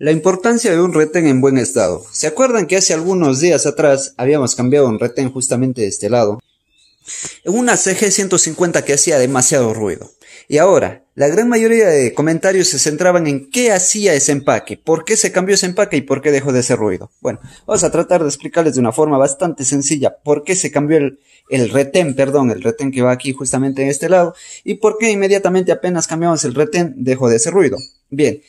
La importancia de un retén en buen estado. ¿Se acuerdan que hace algunos días atrás habíamos cambiado un retén justamente de este lado? En una CG 150 que hacía demasiado ruido. Y ahora, la gran mayoría de comentarios se centraban en qué hacía ese empaque, por qué se cambió ese empaque y por qué dejó de hacer ruido. Bueno, vamos a tratar de explicarles de una forma bastante sencilla por qué se cambió el, el retén, perdón, el retén que va aquí justamente en este lado y por qué inmediatamente apenas cambiamos el retén dejó de hacer ruido. Bien,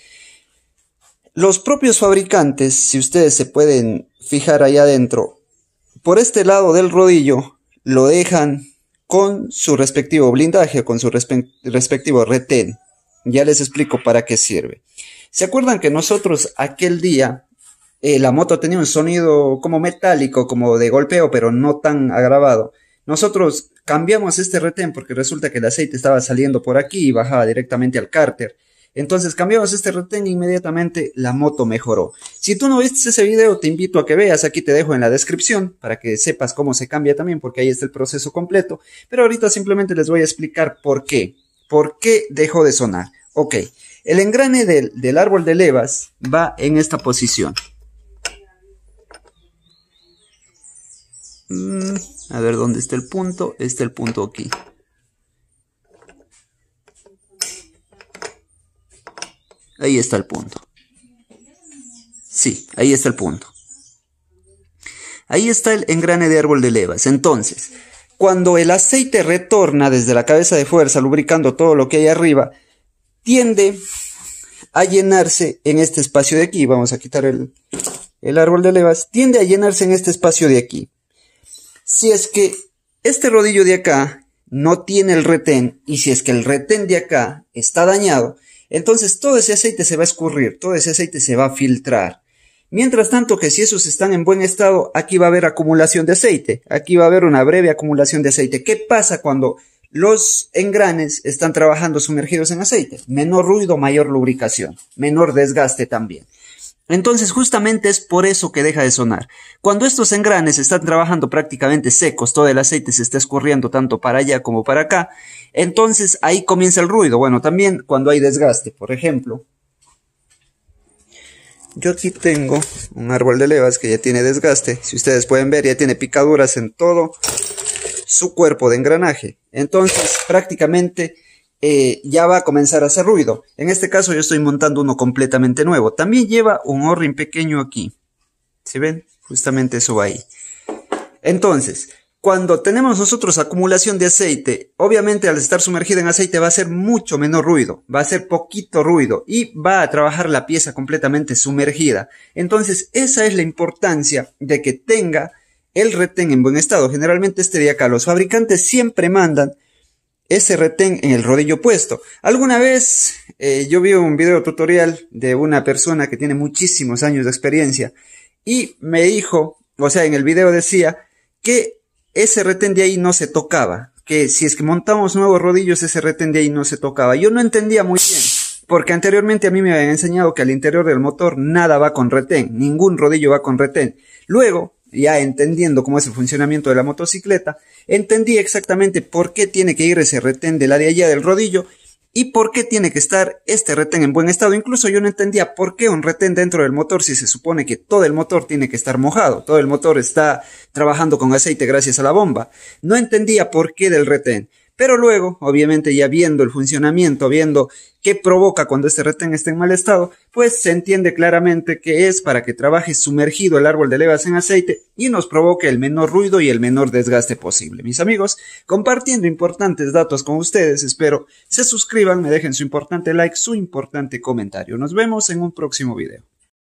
los propios fabricantes, si ustedes se pueden fijar ahí adentro, por este lado del rodillo lo dejan con su respectivo blindaje, con su respectivo retén. Ya les explico para qué sirve. ¿Se acuerdan que nosotros aquel día eh, la moto tenía un sonido como metálico, como de golpeo, pero no tan agravado? Nosotros cambiamos este retén porque resulta que el aceite estaba saliendo por aquí y bajaba directamente al cárter. Entonces cambiamos este retén e inmediatamente la moto mejoró. Si tú no viste ese video, te invito a que veas, aquí te dejo en la descripción para que sepas cómo se cambia también, porque ahí está el proceso completo. Pero ahorita simplemente les voy a explicar por qué. ¿Por qué dejó de sonar? Ok, el engrane del, árbol de levas va en esta posición. Mm, a ver dónde está el punto. Está el punto aquí. Ahí está el punto. Sí, ahí está el punto. Ahí está el engrane de árbol de levas. Entonces, cuando el aceite retorna desde la cabeza de fuerza, lubricando todo lo que hay arriba, tiende a llenarse en este espacio de aquí. Vamos a quitar el, el árbol de levas. Tiende a llenarse en este espacio de aquí. Si es que este rodillo de acá no tiene el retén y si es que el retén de acá está dañado, entonces todo ese aceite se va a escurrir, todo ese aceite se va a filtrar. Mientras tanto que si esos están en buen estado, aquí va a haber acumulación de aceite, aquí va a haber una breve acumulación de aceite. ¿Qué pasa cuando los engranes están trabajando sumergidos en aceite? Menor ruido, mayor lubricación, menor desgaste también. Entonces justamente es por eso que deja de sonar. Cuando estos engranes están trabajando prácticamente secos, todo el aceite se está escurriendo tanto para allá como para acá, entonces ahí comienza el ruido. Bueno, también cuando hay desgaste, por ejemplo. Yo aquí tengo un árbol de levas que ya tiene desgaste. Si ustedes pueden ver, ya tiene picaduras en todo su cuerpo de engranaje. Entonces prácticamente eh, ya va a comenzar a hacer ruido. En este caso yo estoy montando uno completamente nuevo. También lleva un orrin pequeño aquí. ¿Se ven? Justamente eso va ahí. Entonces, cuando tenemos nosotros acumulación de aceite, obviamente al estar sumergido en aceite va a ser mucho menos ruido, va a ser poquito ruido y va a trabajar la pieza completamente sumergida. Entonces esa es la importancia de que tenga el retén en buen estado. Generalmente este día acá los fabricantes siempre mandan ese retén en el rodillo puesto. Alguna vez eh, yo vi un video tutorial de una persona que tiene muchísimos años de experiencia y me dijo, o sea, en el video decía que ese retén de ahí no se tocaba. Que si es que montamos nuevos rodillos, ese retén de ahí no se tocaba. Yo no entendía muy bien, porque anteriormente a mí me habían enseñado que al interior del motor nada va con retén, ningún rodillo va con retén. Luego, ya entendiendo cómo es el funcionamiento de la motocicleta, entendí exactamente por qué tiene que ir ese retén del área de allá del rodillo y por qué tiene que estar este retén en buen estado. Incluso yo no entendía por qué un retén dentro del motor si se supone que todo el motor tiene que estar mojado, todo el motor está trabajando con aceite gracias a la bomba. No entendía por qué del retén. Pero luego, obviamente ya viendo el funcionamiento, viendo qué provoca cuando este retén está en mal estado, pues se entiende claramente que es para que trabaje sumergido el árbol de levas en aceite y nos provoque el menor ruido y el menor desgaste posible. Mis amigos, compartiendo importantes datos con ustedes, espero se suscriban, me dejen su importante like, su importante comentario. Nos vemos en un próximo video.